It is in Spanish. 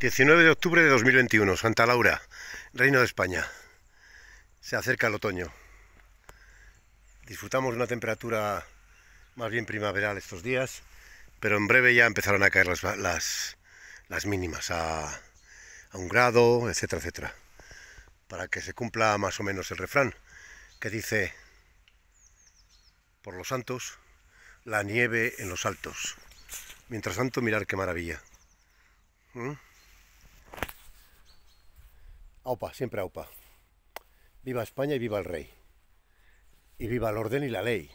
19 de octubre de 2021, Santa Laura, Reino de España. Se acerca el otoño. Disfrutamos una temperatura más bien primaveral estos días, pero en breve ya empezaron a caer las, las, mínimas a, un grado, etcétera, etcétera. Para que se cumpla más o menos el refrán que dice, por los santos, la nieve en los altos. Mientras tanto, mirar qué maravilla. ¿Mm? Opa, siempre AUPA. Viva España y viva el rey. Y viva el orden y la ley.